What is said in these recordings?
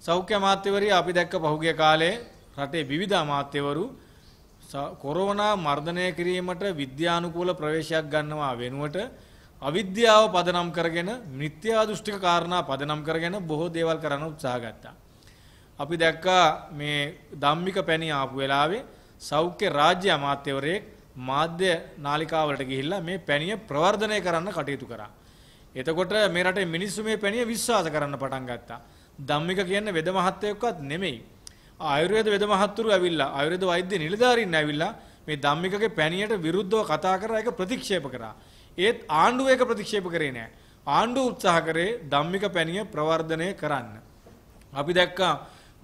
සෞඛ්‍ය අමාත්‍යවරිය අපි දැක්ක පහුගිය කාලේ රටේ විවිධ අමාත්‍යවරු කොරෝනා මර්ධනය කිරීමට විද්‍යානුකූල ප්‍රවේශයක් ගන්නවා වෙනුවට අවිද්‍යාව පදනම් කරගෙන මිත්‍යා දෘෂ්ටික කාරණා පදනම් කරගෙන බොහෝ දේවල් කරන්න උත්සාහ ගත්තා. අපි දැක්කා මේ ධම්මික පැණි ආපු වෙලාවේ සෞඛ්‍ය රාජ්‍ය අමාත්‍යවරයෙක් මාධ්‍ය නාලිකාවලට ගිහිල්ලා මේ පැණිය ප්‍රවර්ධනය කරන්න කටයුතු කරා. එතකොට මේ රටේ මිනිස්සු මේ පැණිය විශ්වාස කරන්න පටන් ගත්තා. ධම්මික කියන්නේ වෙද මහත්තයෙක්වත් නෙමෙයි. ආයුර්වේද වෙද මහත්තුරු ඇවිල්ලා ආයුර්වේද වෛද්‍ය නිලධාරීන් ඇවිල්ලා මේ ධම්මිකගේ පැණියට විරුද්ධව කතා කරලා ඒක ප්‍රතික්ෂේප කරා. ඒත් ආණ්ඩුව ඒක ප්‍රතික්ෂේප කරේ නෑ. ආණ්ඩුව උත්සාහ කරේ ධම්මික පැණිය ප්‍රවර්ධනය කරන්න. අපි දැක්කා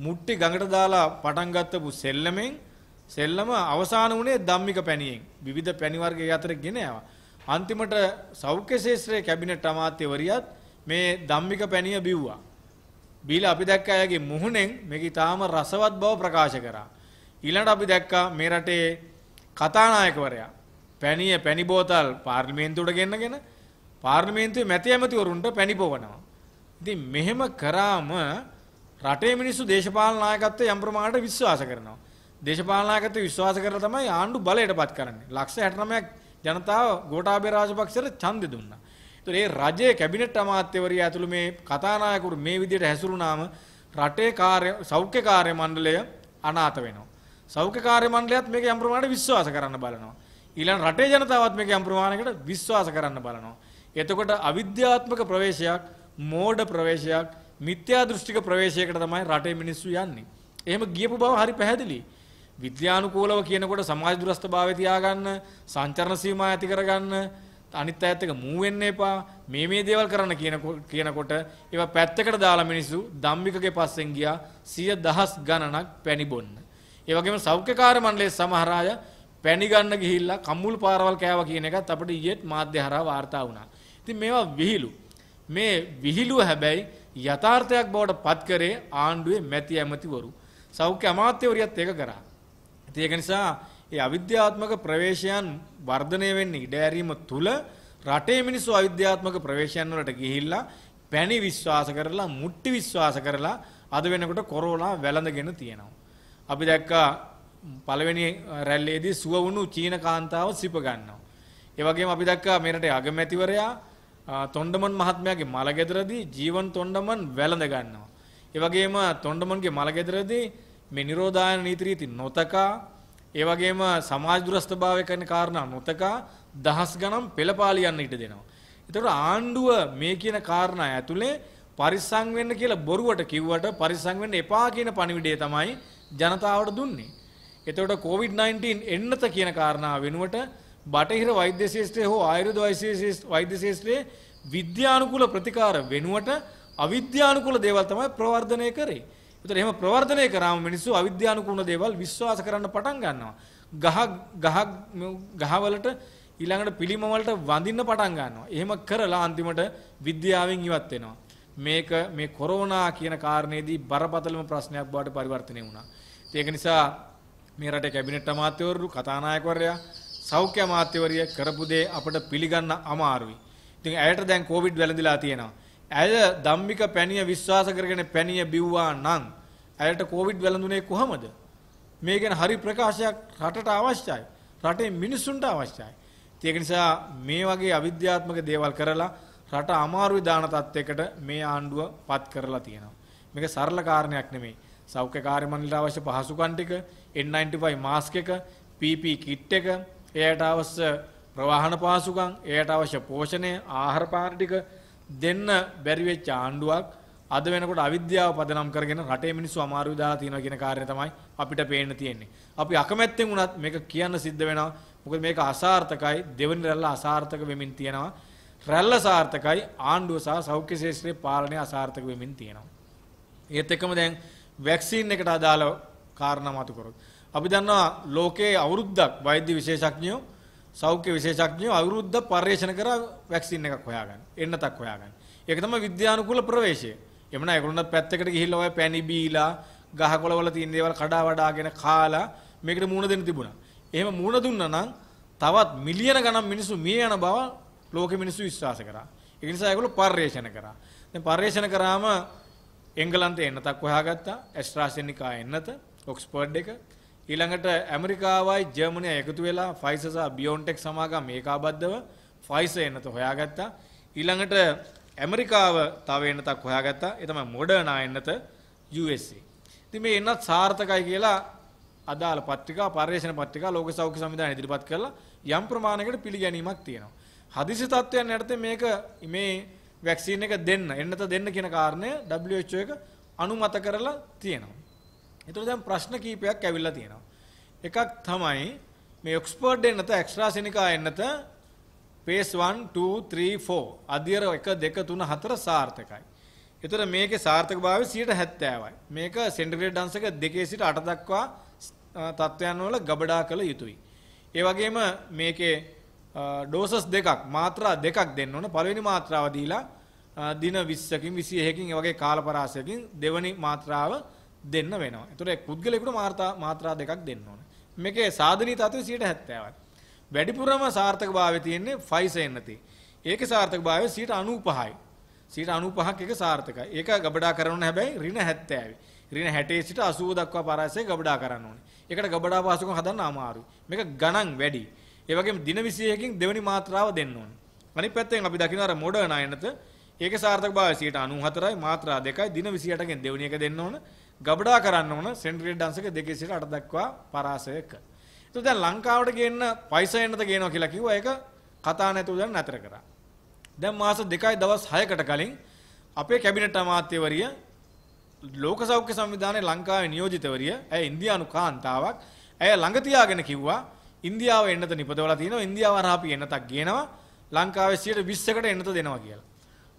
මුට්ටි ගඟට දාලා පටන් ගත්තපු සෙල්ලමෙන් සෙල්ලම අවසාන වුණේ ධම්මික පැණියෙන්. විවිධ පැණි වර්ගය අතර ගෙන යවා. අන්තිමට සෞඛ්‍ය ශාස්ත්‍රයේ කැබිනට් අමාත්‍යවරියත් මේ ධම්මික පැණිය බිව්වා. බීලා අපි දැක්ක අයගේ මුහුණෙන් මේක ඊටාම රසවත් බව ප්‍රකාශ කරා. ඊළඟට අපි දැක්කා මේ රටේ කතානායකවරයා පැණිය පැණි බෝතල් පාර්ලිමේන්තුවට ගෙන්නගෙන පාර්ලිමේන්තුවේ මැති ඇමතිවරුන්ට පැණි පොවනවා. ඉතින් මෙහෙම කරාම රටේ මිනිස්සු දේශපාලන නායකත්වය යම් ප්‍රමාණයකට විශ්වාස කරනවා. දේශපාලන නායකත්වය විශ්වාස කරලා තමයි ආණ්ඩු බලයටපත් කරන්නේ. ලක්ෂ 69ක් ජනතාව ගෝඨාභය රාජපක්ෂට ඡන්දෙ දුන්නා. ඒතර ඒ රජයේ කැබිනට් අමාත්‍යවරයා ඇතුළු මේ කතානායකවරු මේ විදිහට හැසිරුණාම රටේ කාර්ය සෞඛ්‍ය කාර්ය මණ්ඩලය අනාථ වෙනවා. සෞඛ්‍ය කාර්ය මණ්ඩලයත් මේක යම් ප්‍රමාණයකට විශ්වාස කරන්න බලනවා. ඊළඟ රටේ ජනතාවත් මේක යම් ප්‍රමාණයකට විශ්වාස කරන්න බලනවා. එතකොට අවිද්‍යාත්මක ප්‍රවේශයක්, මෝඩ ප්‍රවේශයක්, මිත්‍යා දෘෂ්ටික ප්‍රවේශයකට තමයි රටේ මිනිස්සු යන්නේ. එහෙම ගියපු බව හරි පැහැදිලියි. විද්‍යානුකූලව කියනකොට සමාජ දුරස්ථභාවය තියාගන්න, සංචරණ සීමා ඇති කරගන්න, අනිත් අයත් එක මූ වෙන්න එපා මේ මේ දේවල් කරන්න කියන කියනකොට ඒවා පැත්තකට දාලා මිනිස්සු ධම්මිකගේ පස්සෙන් ගියා සිය දහස් ගණනක් පැණි බොන්න. ඒ වගේම සෞඛ්‍යකාර මණ්ඩලයේ සමහර අය පැණි ගන්න ගිහිල්ලා කම්මුල් පාරවල් කෑවා කියන එකත් අපිට ඊයේත් මාධ්‍ය හරහා වාර්තා වුණා. ඉතින් මේවා විහිළු. මේ විහිළුව හැබැයි යථාර්ථයක් බවට පත් කරේ ආණ්ඩුවේ මැති ඇමතිවරු. සෞඛ්‍ය අමාත්‍යවරියත් ඒක කරා. ඉතින් ඒක නිසා ඒ අවිද්‍යාත්මක ප්‍රවේශයන් වර්ධනය වෙන්නේ ඉඩ ඇරීම තුල රටේ මිනිස්සු අවිද්‍යාත්මක ප්‍රවේශයන් වලට ගිහිල්ලා පැණි විශ්වාස කරලා මුට්ටි විශ්වාස කරලා අද වෙනකොට කොරෝනා වැළඳගෙන තියෙනවා. අපි දැක්කා පළවෙනි රැල්ලේදී සුව වුණු චීන කාන්තාව සිප ගන්නවා. ඒ වගේම අපි දැක්කා මෙරට අගමැතිවරයා තොණ්ඩමන් මහත්මයාගේ මලගෙදරදී ජීවන් තොණ්ඩමන් වැළඳ ගන්නවා. ඒ වගේම තොණ්ඩමන්ගේ මලගෙදරදී මේ නිරෝධායන නීති රීති නොතකා ඒ වගේම සමාජ දුරස්ථභාවය කරන කාරණා නොතකා දහස් ගණන් පෙළපාලියන්න ඉට දෙනවා. එතකොට ආණ්ඩුව මේ කියන කාරණා ඇතුලේ පරිස්සම් වෙන්න කියලා බොරුවට කිව්වට පරිස්සම් වෙන්න එපා කියන පණිවිඩය තමයි ජනතාවට දුන්නේ. එතකොට COVID-19 එන්නත කියන කාරණා වෙනුවට බටහිර වෛද්‍ය ශාස්ත්‍රයේ හෝ ආයුර්වේද වෛද්‍ය ශාස්ත්‍රයේ විද්‍යානුකූල ප්‍රතිකාර වෙනුවට අවිද්‍යානුකූල දේවල් තමයි ප්‍රවර්ධනය කරේ. ඒතර එහෙම ප්‍රවර්ධනය කරාම මිනිස්සු අවිද්‍යානුකූල දේවල් විශ්වාස කරන්න පටන් ගන්නවා. ගහ ගහ ගහවලට ඊළඟට පිළිම වලට වඳින්න පටන් ගන්නවා. එහෙම කරලා අන්තිමට විද්‍යාවෙන් ඉවත් වෙනවා. මේක මේ කොරෝනා කියන කාරණේදී බරපතලම ප්‍රශ්නයක් බවට පරිවර්තනය වුණා. ඒක නිසා මේ රටේ කැබිනට් අමාත්‍යවරු කතානායකවරයා සෞඛ්‍ය අමාත්‍යවරිය කරපු දේ අපිට පිළිගන්න අමාරුයි. ඉතින් ඇයට දැන් කොවිඩ් වැළඳිලා තියෙනවා. ඇය ධම්මික පැණිය විශ්වාස කරගෙන පැණිය බිව්වා නම් ඇයට කොවිඩ් වැළඳුනේ කොහමද? මේ ගැන හරි ප්‍රකාශයක් රටට අවශ්‍යයි. රටේ මිනිසුන්ට අවශ්‍යයි. ඒක නිසා මේ වගේ අවිද්‍යාත්මක දේවල් කරලා රට අමාරුයි දාන තත්යකට මේ ආණ්ඩුව පත් කරලා තියෙනවා. මේක සරල කාරණයක් නෙමෙයි. සෞඛ්‍ය කාර්ය මණ්ඩලයට අවශ්‍ය පහසුකම් ටික, N95 මාස්ක් එක, PP කිට් එක, එයට අවශ්‍ය ප්‍රවාහන පහසුකම්, එයට අවශ්‍ය පෝෂණය, ආහාර පාන ටික දෙන්න බැරි වෙච්ච ආණ්ඩුවක් අද වෙනකොට අවිද්‍යාව පදනම් කරගෙන රටේ මිනිස්සු අමාරු විදාලා තියෙනවා කියන කාරණේ තමයි අපිට පේන්න තියෙන්නේ. අපි අකමැත්තෙන් වුණත් මේක කියන්න සිද්ධ වෙනවා. මොකද මේක අසාර්ථකයි. දෙවෙනි රැල්ල අසාර්ථක වෙමින් තියෙනවා. රැල්ල සාර්ථකයි ආණ්ඩුව සහ සෞඛ්‍ය ශාස්ත්‍රයේ පාලනය අසාර්ථක වෙමින් තියෙනවා. ඒත් එක්කම දැන් වැක්සින් එකට අදාළ කාරණා මතු කරොත්. අපි දන්නවා ලෝකයේ අවුරුද්දක් වෛද්‍ය විශේෂඥයෝ සෞඛ්‍ය විශේෂඥයෝ අවුරුද්ද පර්යේෂණ කරලා වැක්සින් එකක් හොයාගන්න. එන්නතක් හොයාගන්න. ඒක තමයි විද්‍යානුකූල ප්‍රවේශය. එමුණ ඒගොල්ලොත් පැත්තකට ගිහිල්ලා ඔය පැණි බීලා ගහකොළවල තියෙන දේවල් කඩා වඩාගෙන කාලා මේකට මූණ දෙන්න තිබුණා. එහෙම මූණ දුන්නා නම් තවත් මිලියන ගණන් මිනිස්සු මිය යන බව ලෝකෙ මිනිස්සු විශ්වාස කරා. ඒ නිසා ඒගොල්ලෝ පර්යේෂණ කරා. දැන් පර්යේෂණ කරාම එංගලන්තේ එන්නතක් හොයාගත්තා. ඇස්ට්‍රාසෙනිකා එන්නත, ඔක්ස්ෆර්ඩ් එක, ඊළඟට ඇමරිකාවයි ජර්මනිය එකතු වෙලා ෆයිස සහ බියොන්ටෙක් සමාගම් ඒකාබද්ධව ෆයිස එනත හොයාගත්තා. ඊළඟට ඇමරිකාව තව එනතක් හොයාගත්තා. ඒ තමයි මොඩර්නා එනත USA. ඉතින් මේ එන්නත් සාර්ථකයි කියලා අදාළ පත්‍රිකා පර්යේෂණ පත්‍රිකා ලෝක සෞඛ්‍ය සමිතිය ඉදිරිපත් කරලා යම් ප්‍රමාණයකට පිළිගැනීමක් තියෙනවා. හදිසි තත්ත්වයන් යටතේ මේක මේ වැක්සින් එක දෙන්න එන්නත දෙන්න කියන කාරණය WHO එක අනුමත කරලා තියෙනවා. එතකොට දැන් ප්‍රශ්න කීපයක් ඇවිල්ලා තියෙනවා. එකක් තමයි මේ ඔක්ස්ෆර්ඩ් එන්නත එක්ස්ට්‍රාසෙනිකා එන්නත phase 1 2 3 4 අධ්‍යයන 1 2 3 4 සාර්ථකයි. එතකොට මේකේ සාර්ථකභාවය 70%යි. මේක සෙන්ටිග්‍රේඩ් අංශක 2 සිට 8 දක්වා තත්ත්වයන් වල ගබඩා කළ යුතුයි. ඒ වගේම මේකේ ඩෝසස් දෙකක් මාත්‍රා දෙකක් දෙන්න ඕන. පළවෙනි මාත්‍රාව දීලා දින 20කින් 21කින් ඒ වගේ කාල පරාසයකින් දෙවැනි මාත්‍රාව දෙන්න වෙනවා. ඒතර පුද්ගලයෙකුට මාත්‍රා මාත්‍රා දෙකක් දෙන්න ඕනේ. මේකේ සාධනීය තත්ත්වය 70යි. වැඩිපුරම සාර්ථකභාවය තියෙන්නේ ෆයිසෙන් නැති. ඒකේ සාර්ථකභාවය 95යි. 95ක් එක සාර්ථකයි. ඒක ගබඩා කරන හැබැයි ඍණ 70යි. ඍණ 60 සිට 80 දක්වා පරාසය ගබඩා කරන්න ඕනේ. ඒකට ගබඩා පහසුකම් හදන්න අමාරුයි. මේක ගණන් වැඩි. ඒ වගේම දින 20කින් දෙවෙනි මාත්‍රාව දෙන්න ඕනේ. අනිත් පැත්තෙන් අපි දකින්න අර මොඩර්න් අයනත ඒකේ සාර්ථකභාවය 94යි මාත්‍රා 2යි දින 28කින් දෙවෙනි එක දෙන්න ඕනේ. ගබඩා කරන්න ඕන සෙන්ට්‍රේඩ් අංශක 2 සිට 8 දක්වා පරාසයක. ඒක දැන් ලංකාවට ගේන්න පයිසා එන්නද ගේනවා කියලා කිව්වා. ඒක කතා නැතුව දැන් නතර කරා. දැන් මාස 2යි දවස් 6කට කලින් අපේ කැබිනට් අමාත්‍යවරිය ලෝක සෞඛ්‍ය සංවිධානයේ ලංකාවේ නියෝජිතවරිය ඇය ඉන්දියානු කාන්තාවක්. ඇය ළඟ තියාගෙන කිව්වා ඉන්දියාව එන්නත නිපදවලා තියෙනවා. ඉන්දියාව හරහා අපි එන්නතක් ගේනවා. ලංකාවේ 120කට එන්නත දෙනවා කියලා.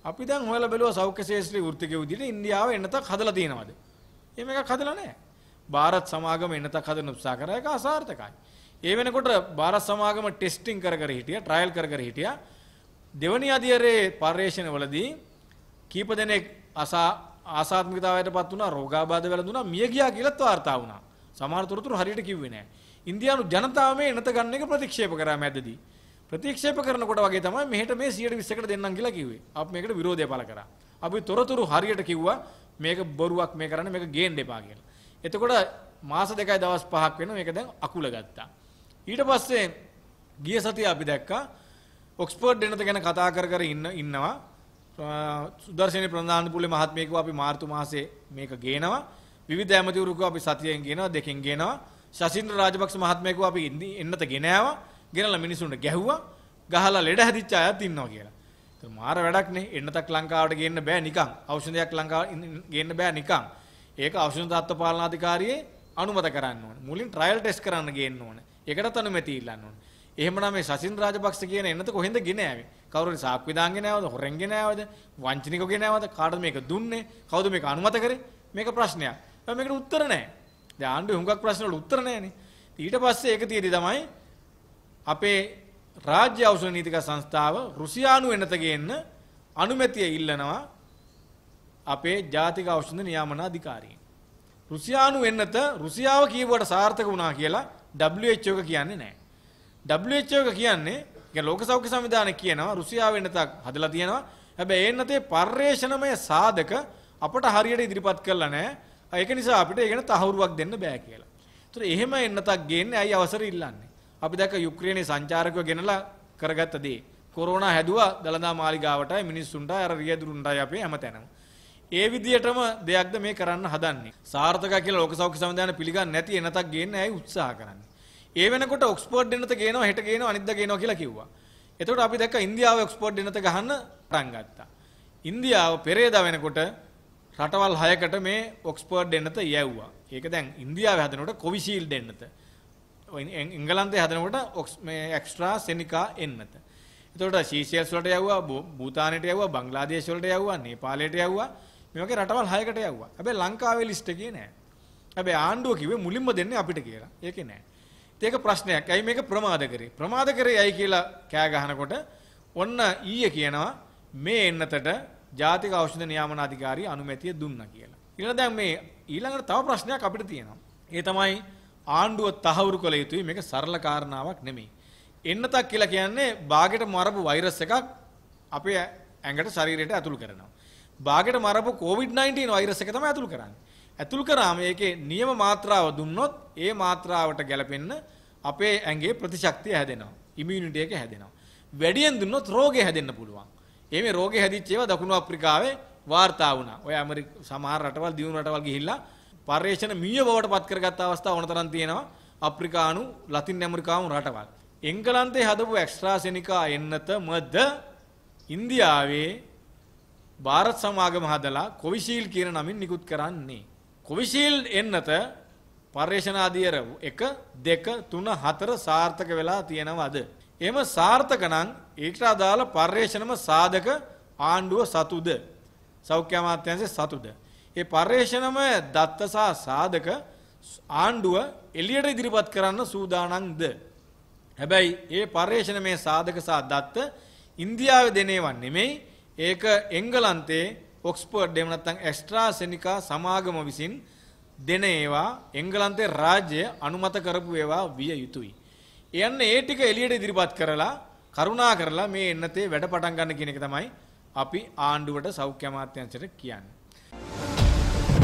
අපි දැන් හොයලා බැලුවා සෞඛ්‍ය ශාස්ත්‍රීය වෘත්තිකයේ විදිහට ඉන්දියාව එන්නතක් හදලා තියෙනවද? එහෙම එකක් හදලා නැහැ. ಭಾರತ್ සමාගම එනතක් හදන උත්සාහ කරා ඒක අසාර්ථකයි. ඒ වෙනකොට ಭಾರತ್ සමාගම ටෙස්ටිං කර කර හිටියා, ට්‍රයල් කර කර හිටියා. දෙවනි අධියරේ පර්යේෂණවලදී කීප දෙනෙක් අසා ආසාත්මිකතාවයට පත් වුණා, රෝගාබාධ වැළඳුණා, මිය ගියා කියලාත් වාර්තා වුණා. සමහර තොරතුරු හරියට කිව්වේ නැහැ. ඉන්දියානු ජනතාව මේ එනත ගන්න එක ප්‍රතික්ෂේප කරා මැද්දදී. ප්‍රතික්ෂේප කරනකොට වගේ තමයි මෙහෙට මේ 120කට දෙන්නම් කියලා කිව්වේ. අපි මේකට විරෝධය පළ කරා. අපි තොරතුරු හරියට කිව්වා මේක බොරුවක් මේ කරන්න මේක ගේන්න එපා කියලා. එතකොට මාස දෙකයි දවස් පහක් වෙන මේක දැන් අකුල ගත්තා. ඊට පස්සේ ගිය සතිය අපි දැක්කා ඔක්ස්ෆර්ඩ් දෙනත ගැන කතා කර කර ඉන්න ඉන්නවා. සුදර්ශනී ප්‍රධානපුලේ මහත්මියකව අපි මාර්තු මාසේ මේක ගේනවා. විවිධ ඇමතිවරුකව අපි සතියෙන් ගේනවා දෙකෙන් ගේනවා. ශෂින්ද්‍ර රාජපක්ෂ මහත්මයකව අපි එන්නත ගෙනෑවා. ගෙනලා මිනිසුන්ට ගැහුවා. ගහලා ලෙඩ හැදිච්ච අයත් ඉන්නවා කියලා. මාර වැඩක්නේ එන්නතක් ලංකාවට ගේන්න බෑ නිකන්. ඖෂධයක් ලංකාවට ගේන්න බෑ නිකන්. ඒක ඖෂධ තත්ත්ව පාලනාධිකාරියේ අනුමත කරන්න ඕනේ. මුලින් ට්‍රයල් ටෙස්ට් කරන්න ගේන්න ඕනේ. ඒකටත් අනුමැති ඉල්ලන්න ඕනේ. එහෙමනම් මේ සසින් රාජපක්ෂ කියන එන්නත කොහෙන්ද ගෙන ආවේ? කවුරුරි සාක්විදාන් ගෙන ආවද? හොරෙන් ගෙන ආවද? වංචනිකව ගෙන ආවද? කාටද මේක දුන්නේ? කවුද මේක අනුමත කරේ? මේක ප්‍රශ්නයක්. මේකට උත්තර නැහැ. දැන් ආණ්ඩුවේ හුඟක් ප්‍රශ්න වලට උත්තර නැහැනේ. ඊට පස්සේ ඒක තියෙදි තමයි අපේ රාජ්‍ය ඖෂධ නීතික සංස්ථාව රුසියානු වෙනත ගේන්න අනුමැතිය ඉල්ලනවා අපේ ජාතික ඖෂධ නියාමන අධිකාරියෙන්. රුසියානු වෙන්නත රුසියාව කියවුවට සාර්ථක වුණා කියලා WHO එක කියන්නේ නැහැ. WHO එක කියන්නේ කියන්නේ ලෝක සෞඛ්‍ය සංවිධානය කියනවා රුසියාව වෙන්නතක් හදලා තියෙනවා. හැබැයි එන්නතේ පර්යේෂණමය සාධක අපට හරියට ඉදිරිපත් කළා නැහැ. ඒක නිසා අපිට ඒක ගැන තහවුරුවක් දෙන්න බෑ කියලා. ඒතර එහෙම එන්නතක් ගේන්නේ අයි අවසර ඉල්ලන්නේ. අපි දැක යුක්‍රේනයේ සංචාරකව ගෙනලා කරගත්ත දේ. කොරෝනා හැදුවා දලදා මාලිගාවටයි මිනිස්සුන්ට අර රියදුරුන්ටයි අපේ හැමතැනම. ඒ විදිහටම දෙයක්ද මේ කරන්න හදන්නේ. සාර්ථක කියලා ලෝක සෞඛ්‍ය සම්විධානය පිළිගන්නේ නැති එනතක් ගේන්න ඇයි උත්සාහ කරන්නේ. ඒ වෙනකොට ඔක්ස්ෆර්ඩ් එනත ගේනවා හෙට ගේනවා අනිද්දා ගේනවා කියලා කිව්වා. එතකොට අපි දැක්ක ඉන්දියාව ඔක්ස්ෆර්ඩ් එනත ගහන්න පටන් ගත්තා. ඉන්දියාව පෙරේදා වෙනකොට රටවල් 6කට මේ ඔක්ස්ෆර්ඩ් එනත යැව්වා. ඒක දැන් ඉන්දියාවේ හදනකොට කොවිෂීල්ඩ් එනත. එංගලන්තේ හදනකොට ඔක්ස් මේ එක්ස්ට්‍රා සෙනිකා එන්නත. එතකොට සීෂෙල්ස් වලට යවුවා, භූතානෙට යවුවා, බංග්ලාදේශ වලට යවුවා, නේපාලයට යවුවා. මේ වගේ රටවල් 6කට යවුවා. හැබැයි ලංකාවේ ලිස්ට් එකේ නෑ. හැබැයි ආණ්ඩුව කිව්වේ මුලින්ම දෙන්නේ අපිට කියලා. ඒකේ නෑ. ඒක ප්‍රශ්නයක්. ඇයි මේක ප්‍රමාද කරේ? ප්‍රමාද කරේ ඇයි කියලා කෑ ගහනකොට ඔන්න ඊයේ කියනවා මේ එන්නතට ජාතික ඖෂධ නියාමන අධිකාරිය අනුමැතිය දුන්නා කියලා. ඊළඟ දැන් මේ ඊළඟට තව ප්‍රශ්නයක් අපිට තියෙනවා. ඒ තමයි ආණ්ඩුව තහවුරු කළ යුතුයි මේක සරල කාරණාවක් නෙමෙයි. එන්නතක් කියලා කියන්නේ බාගෙට මරපු වෛරස් එකක් අපේ ඇඟට ශරීරයට ඇතුළු කරනවා. බාගෙට මරපු COVID-19 වෛරස් එක තමයි ඇතුළු කරන්නේ. ඇතුළු කරාම ඒකේ නියම මාත්‍රාව දුන්නොත් ඒ මාත්‍රාවට ගැලපෙන්න අපේ ඇඟේ ප්‍රතිශක්තිය හැදෙනවා. ඉමුනිටි එක හැදෙනවා. වැඩියෙන් දුන්නොත් රෝගේ හැදෙන්න පුළුවන්. ඒ මේ රෝගේ හැදිච්ච ඒවා දකුණු අප්‍රිකාවේ වාර්තා වුණා. ඔය ඇමරික සමහර රටවල් දියුණු රටවල් ගිහිල්ලා පර්යේෂණ මීය බවට පත් කරගත් අවස්ථා ඕනතරම් තියෙනවා අප්‍රිකානු ලතින් ඇමරිකානු රටවල්. එංගලන්තේ හදපු එක්ස්ට්‍රාසෙනිකා එන්නත මද ඉන්දියාවේ ಭಾರತ್ සමාගම හදලා කොවිශීල් කියන නමින් නිකුත් කරන්නේ. කොවිශීල් එන්නත පර්යේෂණ අධියර 1 2 3 4 සාර්ථක වෙලා තියෙනවද? එහෙම සාර්ථක නම් ඒකට අදාළ පර්යේෂණම සාධක ආණ්ඩුව සතුද? සෞඛ්‍ය අමාත්‍යාංශය සතුද? ඒ පර්යේෂණම දත්ත සහ සාධක ආණ්ඩුව එළියට ඉදිරිපත් කරන්න සූදානම්ද හැබැයි ඒ පර්යේෂණමේ සාධක සහ දත්ත ඉන්දියාවේ දෙනේවා නෙමෙයි ඒක එංගලන්තයේ ඔක්ස්ෆර්ඩ් එහෙම නැත්නම් ඇස්ට්‍රාසෙනිකා සමාගම විසින් දෙන ඒවා එංගලන්තේ රාජ්‍ය අනුමත කරපු ඒවා විය යුතුයි. යන්නේ ඒ ටික එළියට ඉදිරිපත් කරලා කරුණා කරලා මේ එන්නතේ වැඩ පටන් ගන්න කියන එක තමයි අපි ආණ්ඩුවට සෞඛ්‍ය අමාත්‍යංශයට කියන්නේ.